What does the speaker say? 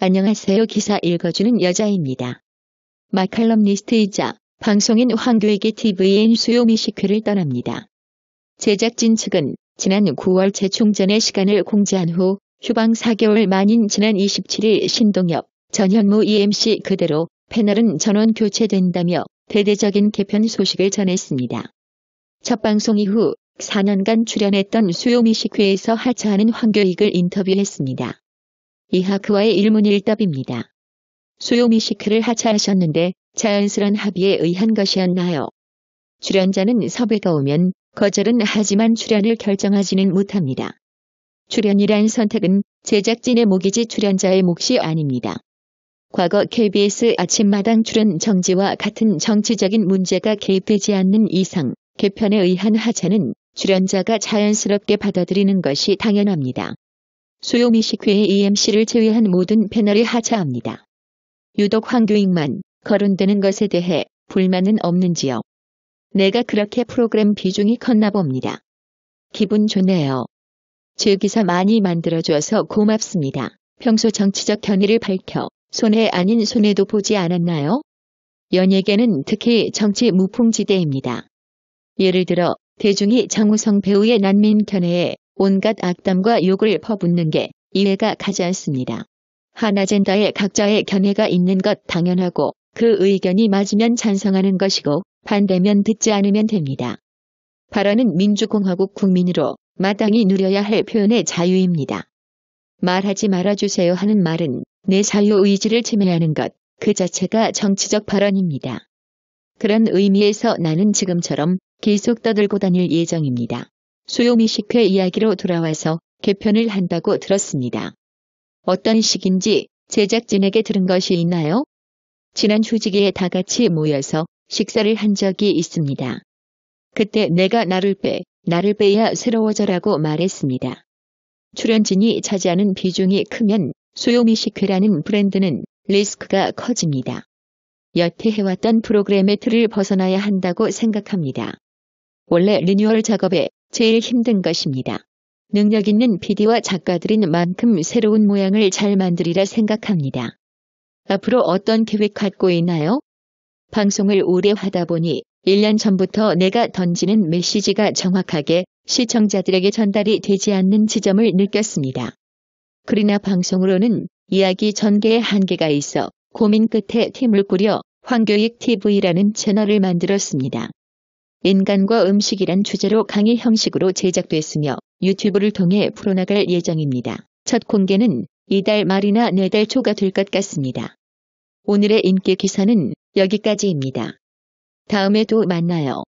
안녕하세요. 기사 읽어주는 여자입니다. 마칼럼 니스트이자 방송인 황교익의 TVN 수요 미식회를 떠납니다. 제작진 측은 지난 9월 재충전의 시간을 공지한 후 휴방 4개월 만인 지난 27일 신동엽, 전현무 EMC 그대로 패널은 전원 교체된다며 대대적인 개편 소식을 전했습니다. 첫 방송 이후 4년간 출연했던 수요미식회에서 하차하는 황교익을 인터뷰했습니다. 이하 크와의 일문일답입니다. 수요미시크를 하차하셨는데 자연스런 합의에 의한 것이었나요? 출연자는 섭외가 오면 거절은 하지만 출연을 결정하지는 못합니다. 출연이란 선택은 제작진의 목이지 출연자의 몫이 아닙니다. 과거 KBS 아침마당 출연 정지와 같은 정치적인 문제가 개입되지 않는 이상 개편에 의한 하차는 출연자가 자연스럽게 받아들이는 것이 당연합니다. 수요미 식회의 EMC를 제외한 모든 패널이 하차합니다. 유독 황교익만 거론되는 것에 대해 불만은 없는지요. 내가 그렇게 프로그램 비중이 컸나 봅니다. 기분 좋네요. 제 기사 많이 만들어줘서 고맙습니다. 평소 정치적 견해를 밝혀 손해 아닌 손해도 보지 않았나요? 연예계는 특히 정치 무풍지대입니다. 예를 들어 대중이 장우성 배우의 난민 견해에 온갖 악담과 욕을 퍼붓는 게 이해가 가지 않습니다. 한 아젠다에 각자의 견해가 있는 것 당연하고 그 의견이 맞으면 찬성하는 것이고 반대면 듣지 않으면 됩니다. 발언은 민주공화국 국민으로 마땅히 누려야 할 표현의 자유입니다. 말하지 말아주세요 하는 말은 내 자유의지를 침해하는 것 그 자체가 정치적 발언입니다. 그런 의미에서 나는 지금처럼 계속 떠들고 다닐 예정입니다. 수요미 식회 이야기로 돌아와서 개편을 한다고 들었습니다. 어떤 식인지 제작진에게 들은 것이 있나요? 지난 휴지기에 다 같이 모여서 식사를 한 적이 있습니다. 그때 내가 나를 빼, 나를 빼야 새로워져라고 말했습니다. 출연진이 차지하는 비중이 크면 수요미식회라는 브랜드는 리스크가 커집니다. 여태 해왔던 프로그램의 틀을 벗어나야 한다고 생각합니다. 원래 리뉴얼 작업에 제일 힘든 것입니다. 능력 있는 PD와 작가들인 만큼 새로운 모양을 잘 만들이라 생각합니다. 앞으로 어떤 계획 갖고 있나요? 방송을 오래 하다 보니 1년 전부터 내가 던지는 메시지가 정확하게 시청자들에게 전달이 되지 않는 지점을 느꼈습니다. 그러나 방송으로는 이야기 전개에 한계가 있어 고민 끝에 팀을 꾸려 황교익 TV라는 채널을 만들었습니다. 인간과 음식이란 주제로 강의 형식으로 제작됐으며 유튜브를 통해 풀어나갈 예정입니다. 첫 공개는 이달 말이나 내달 네 초가 될 것 같습니다. 오늘의 인기 기사는 여기까지입니다. 다음에 도 만나요.